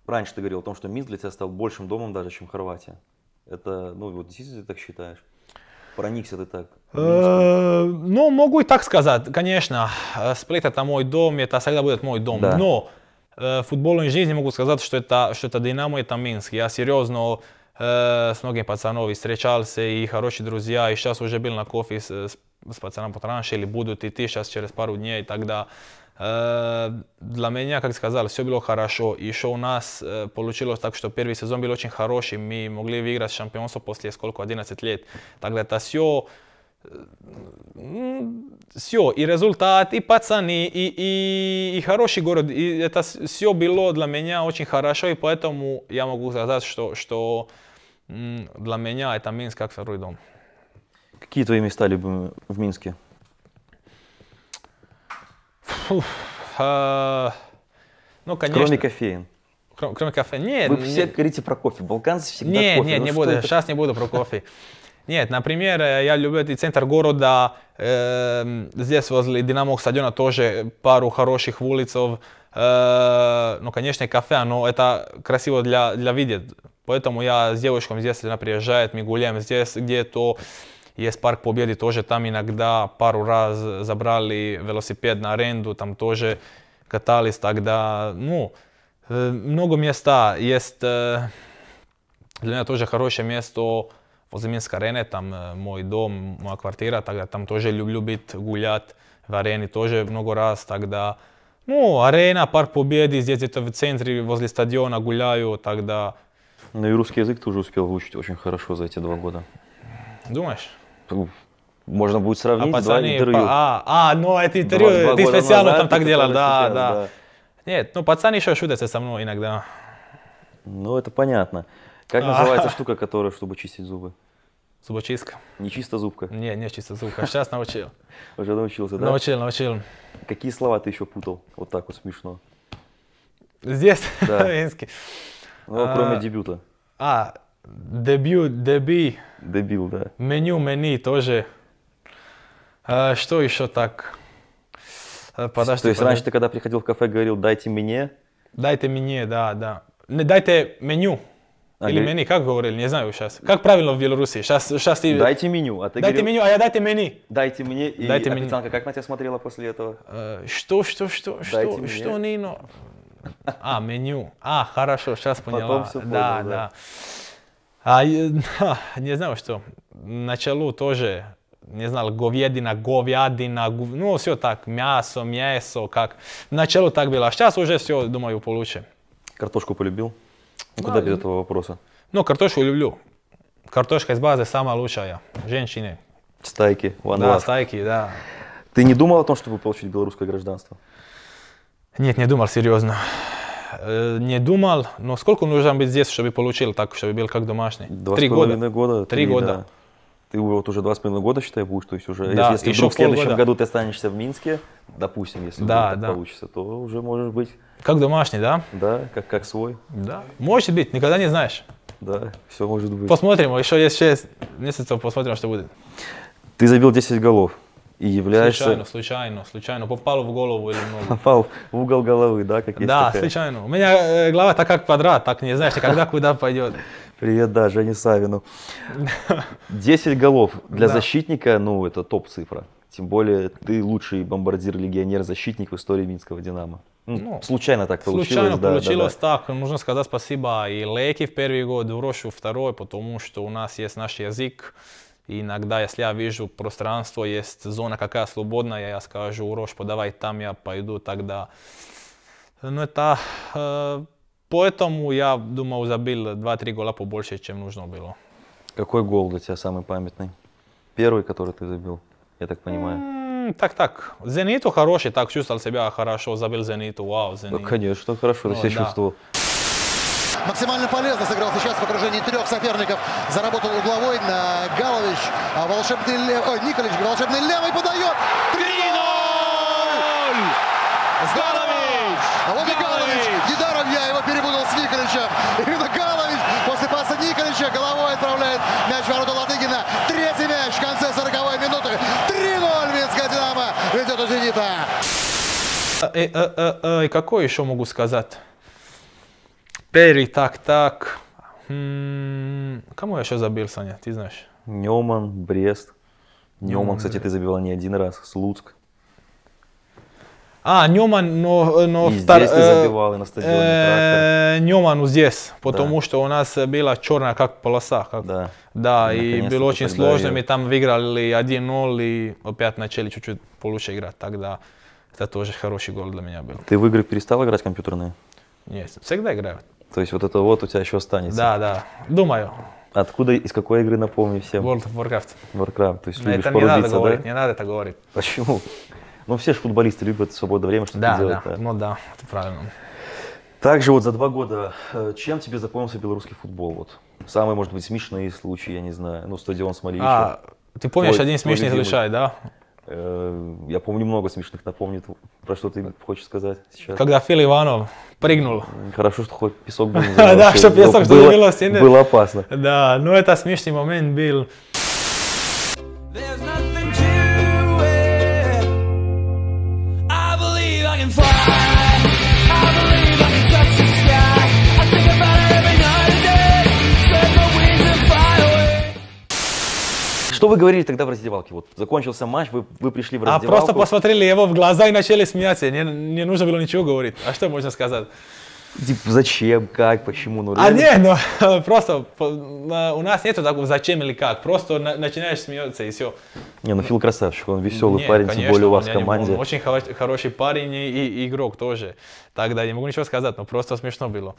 раньше ты говорил о том, что Минск для тебя стал большим домом даже, чем Хорватия. Это, ну, вот действительно ты так считаешь? проникся ты так? Э, ну, могу и так сказать, конечно. Э, сплит это мой дом, это всегда будет мой дом. Да. Но э, в футбольной жизни могу сказать, что это, что это Динамо, это Минск. Я серьезно э, с многими пацанами встречался, и хорошие друзья, и сейчас уже был на кофе с, с пацаном потранше, или будут идти сейчас через пару дней, тогда Э, для меня, как сказал, все было хорошо. Еще у нас э, получилось так, что первый сезон был очень хороший. Мы могли выиграть чемпионство после сколько, 11 лет. Тогда это все э, все, и результат, и пацаны, и, и, и хороший город, и это все было для меня очень хорошо, и поэтому я могу сказать, что, что для меня это Минск как второй дом. Какие твои места любимые в Минске? Фух, а, ну, конечно. Кроме кофеин. Кроме, кроме кофе. Нет, Вы не... все говорите про кофе. Балканцы всегда нет, кофе. Нет, ну, не буду. Это? Сейчас не буду про кофе. Нет, например, э, я люблю этот центр города. Э, здесь возле Динамо стадиона тоже пару хороших улиц. Э, ну, конечно, кафе, но это красиво для, для видеть. Поэтому я с девушком здесь, она приезжает, мы гуляем здесь, где-то есть парк Победы, тоже там иногда пару раз забрали велосипед на аренду, там тоже катались тогда. Ну, много места есть. Для меня тоже хорошее место возле Минской арены, там мой дом, моя квартира, тогда там тоже люблю быть, гулять в арене тоже много раз тогда. Ну, арена, парк Победы, здесь где-то в центре, возле стадиона гуляю тогда. Ну и русский язык ты уже успел выучить очень хорошо за эти два года. Думаешь? можно будет сравнить а пацаны, интервью. По... А, а, ну это интервью, два, два ты специально назад, там так делал, да, сейчас, да, да. Нет, ну пацаны еще шутятся со мной иногда. Ну это понятно. Как а. называется штука, которая, чтобы чистить зубы? Зубочистка. Не чисто зубка? Не, не чисто зубка. Сейчас научил. (laughs) Уже научился, да? Научил, научил. Какие слова ты еще путал? Вот так вот смешно. Здесь? Да. (laughs) Ну, кроме а, дебюта. А, Дебю, деби. Дебил, да. Меню, мени тоже. А, что еще так? А, подожди, То есть подожди. раньше ты, когда приходил в кафе, говорил «дайте мне»? Дайте мне, да, да. Не дайте меню. А, Или говорит... мени, как говорили, не знаю сейчас. Как правильно в Беларуси? Сейчас, сейчас ты... Дайте меню, а ты Дайте говорил... меню, а я дайте мени. Дайте мне, и дайте официантка мени. как на тебя смотрела после этого? Э, что, что, что, дайте что, мне. что, Нино? А, меню. А, хорошо, сейчас поняла. Потом все понял, да, да. да. A, ne znam što, na čelu tože, ne znam, govjedina, govjadina, gov... no sve tak, mjaso, mjeso, kak. Na так было. А сейчас уже все, думаю, получше. Картошку полюбил? Ну, куда без этого вопроса? Ну, картошку люблю. Картошка из базы самая лучшая. Женщины. Стайки, one Да, last. стайки, да. Ты не думал о том, чтобы получить белорусское гражданство? Нет, не думал, серьезно. Э, не думал, но сколько нужно быть здесь, чтобы получил так, чтобы был как домашний? Два три с половиной года. года. Три, три года. Да. Ты вот уже два с половиной года, считай, будешь, то есть уже, да, если, еще вдруг в следующем года. году ты останешься в Минске, допустим, если да, да. получится, то уже можешь быть... Как домашний, да? Да, как, как свой. Да, может быть, никогда не знаешь. Да, все может быть. Посмотрим, еще есть 6 месяцев, посмотрим, что будет. Ты забил 10 голов и являешься... Случайно, случайно, случайно. Попал в голову или много. Попал в угол головы, да, как есть Да, такая. случайно. У меня э, голова так как квадрат, так не знаешь, когда куда пойдет. Привет, да, Жене Савину. 10 голов для да. защитника, ну, это топ-цифра. Тем более, ты лучший бомбардир-легионер-защитник в истории Минского «Динамо». Ну, случайно так получилось. Случайно да, получилось да, да. так. Нужно сказать спасибо и Леки в первый год, Дурошу второй, потому что у нас есть наш язык, и иногда, если я вижу пространство, есть зона какая свободная, я скажу, урож подавай там, я пойду тогда. Ну, это... Э, поэтому, я думаю, забил 2-3 гола побольше, чем нужно было. Какой гол для тебя самый памятный? Первый, который ты забил, я так понимаю? так, так. Зениту хороший, так чувствовал себя хорошо, забил Зениту, вау, Зенит. Да, ну, конечно, хорошо, ну, ты себя да. чувствовал максимально полезно сыграл сейчас в окружении трех соперников. Заработал угловой на э, Галович. А волшебный лев... Ой, Николич волшебный левый подает. 3-0! Галович! А вот и Галович! Недаром я его перепутал с Николичем. Именно Галович после паса Николича головой отправляет мяч в ворота Ладыгина. Третий мяч в конце 40-й минуты. 3-0 Минская «Динамо» ведет у «Зенита». Э, э, э еще могу сказать? Перри, так, так. кому я еще забил, Саня, ты знаешь? Неман, Брест. Неман, кстати, ты забивал не один раз. Слуцк. А, Неман, но... но и втор... здесь ты забивал, и на стадионе э, Неману э, здесь, потому да. что у нас была черная как полоса. Как... Да, да и было очень сложно, мы там выиграли 1-0 и опять начали чуть-чуть получше играть, тогда это тоже хороший гол для меня был. Ты в игры перестал играть компьютерные? Нет, всегда играю. То есть вот это вот у тебя еще останется. Да, да. Думаю. Откуда, из какой игры, напомни всем? World of Warcraft. Warcraft, то есть Но любишь это не надо говорить, да? не надо это говорить. Почему? Ну все же футболисты любят свободное время что-то да, делать. Да, да, ну да, это правильно. Также вот за два года, э, чем тебе запомнился белорусский футбол? Вот самые, может быть, смешные случаи, я не знаю, ну стадион Смоленича. А, ты помнишь твой, один смешный случай, да? Э, я помню много смешных, напомнит, про что ты хочешь сказать сейчас. Когда Фил Иванов прыгнул. Хорошо, что хоть песок был. (laughs) Да, что песок было, было опасно. Да, ну это смешный момент был. Что вы говорили тогда в раздевалке? Вот закончился матч, вы, вы пришли в раздевалку. А просто посмотрели его в глаза и начали смеяться. Не, не нужно было ничего говорить. А что можно сказать? Типа, зачем, как, почему? Ну, а реально... А не, ну, (laughs) просто у нас нету такого зачем или как, просто начинаешь смеяться и все. Не, ну Фил красавчик, он веселый не, парень, конечно, тем более у вас в команде. Не, он очень хороший парень и, и игрок тоже. Тогда я не могу ничего сказать, но просто смешно было.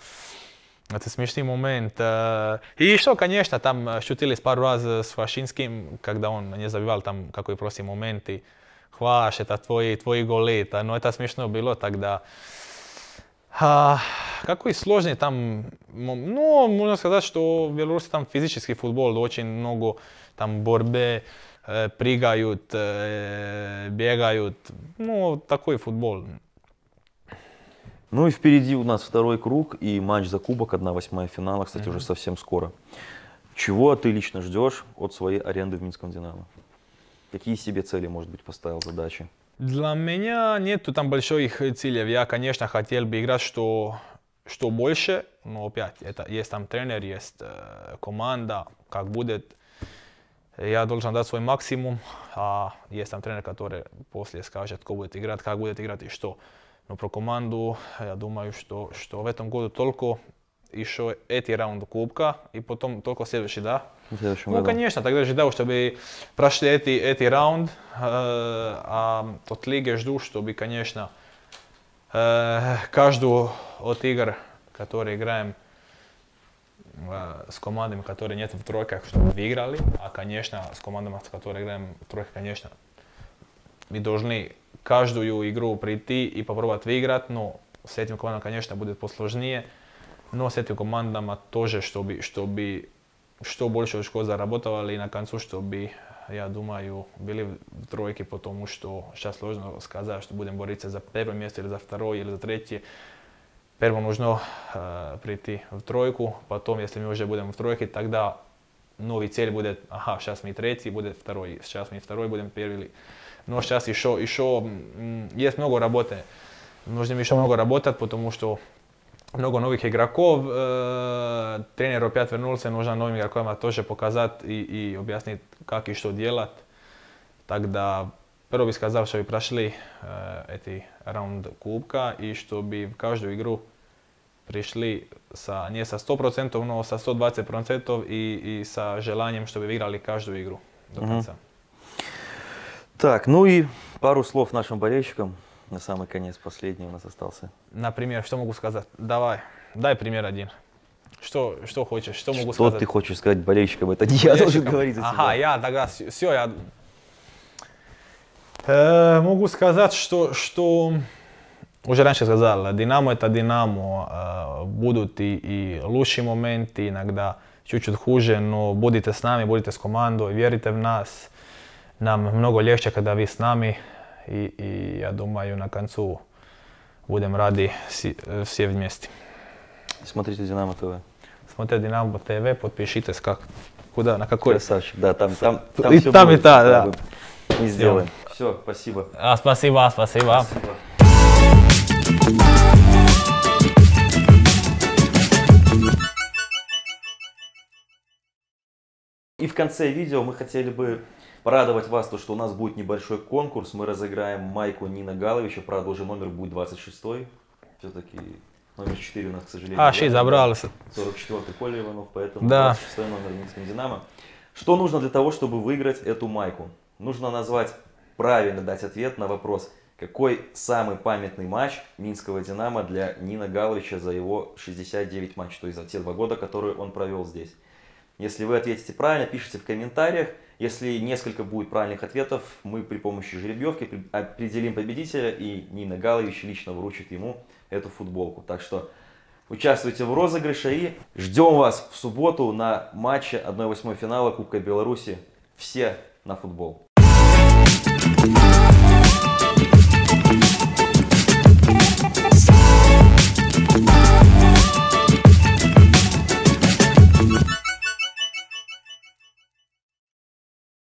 Это смешный момент. Э, и еще, конечно, там э, шутились пару раз э, с Вашинским, когда он не забивал там какой простой момент. И, Хваш, это твои, твои голы. Это, но ну, это смешно было тогда. А, какой сложный там, ну, можно сказать, что в Беларуси там физический футбол, очень много там борьбы, э, прыгают, э, бегают, ну, такой футбол. Ну и впереди у нас второй круг и матч за кубок, 1-8 финала, кстати, угу. уже совсем скоро. Чего ты лично ждешь от своей аренды в Минском «Динамо»? Какие себе цели, может быть, поставил задачи? Для меня нету там больших целей. Я, конечно, хотел бы играть что, что больше, но опять, это, есть там тренер, есть э, команда, как будет. Я должен дать свой максимум, а есть там тренер, который после скажет, кто будет играть, как будет играть и что. Но про команду, э, я думаю, что, что в этом году только еще эти раунды кубка и потом только следующий, да? ну, году. конечно, тогда ждал, чтобы прошли эти, эти раунд. Э, а тот лиги жду, чтобы, конечно, э, каждую от игр, которые играем э, с командами, которые нет в тройках, чтобы выиграли. А, конечно, с командами, с которыми играем в тройках, конечно, мы должны každuju igru priti i poprobati vigrat, no s etnim komandama nešto bude posložnije, no s etim komandama tože što bi, što bi što boljše ško zarabotovali i na kancu što bi ja dumaju, bili trojki, po tomu što šta složno skaza što budem boriti se za prvo mjesto ili za второе ili za treće. Prvo možno eh, priti v trojku, potom pa jesli mi už budem v trojki, tak da novi cilj bude, aha, šta mi treći, bude vtoroj, šta mi vtoroj, budem prvi ili... No, čas i šo, i mm, jest mnogo rabote. Možda mi šo mnogo rabotat, potom što mnogo novih igrakov, e, trener opet vrnul se, možda novim igrakovima to će pokazat i objasniti kak i što djelat. Tak da, prvo bi skazav što bi prašli e, eti round kupka i što bi každu igru prišli sa, nije sa 100%, no sa 120% i sa želanjem što bi igrali každu igru do mhm. Так, ну и пару слов нашим болельщикам. На самый конец последний у нас остался. Например, что могу сказать? Давай, дай пример один. Что, что хочешь, что могу что сказать? Что ты хочешь сказать болельщикам? Это не я должен говорить за тебя. Ага, я тогда все, я... Э, могу сказать, что, что уже раньше сказал, Динамо это Динамо, э, будут и, и лучшие моменты, иногда чуть-чуть хуже, но будете с нами, будете с командой, верите в нас. Нам много легче, когда vi с нами, и i ja думаю на концу будем рады все вместе. Смотрите Динамо ТВ. Смотрите Динамо ТВ, подпишитесь как, куда, на какой. Красавчик, да, там, там, там и все там, будет, и та, да. И сделаем. Все, спасибо. А, спасибо, спасибо. спасибо. И в конце видео мы хотели бы Порадовать вас, то, что у нас будет небольшой конкурс. Мы разыграем майку Нина Галовича. Правда, уже номер будет 26 Все-таки номер 4 у нас, к сожалению. А, 6 забрался. 44-й Коля Иванов, поэтому да. 26 номер Минского Динамо. Что нужно для того, чтобы выиграть эту майку? Нужно назвать, правильно дать ответ на вопрос, какой самый памятный матч Минского Динамо для Нина Галовича за его 69 матчей, то есть за те два года, которые он провел здесь. Если вы ответите правильно, пишите в комментариях, если несколько будет правильных ответов, мы при помощи жеребьевки определим победителя, и Нина Галович лично вручит ему эту футболку. Так что участвуйте в розыгрыше и ждем вас в субботу на матче 1-8 финала Кубка Беларуси. Все на футбол.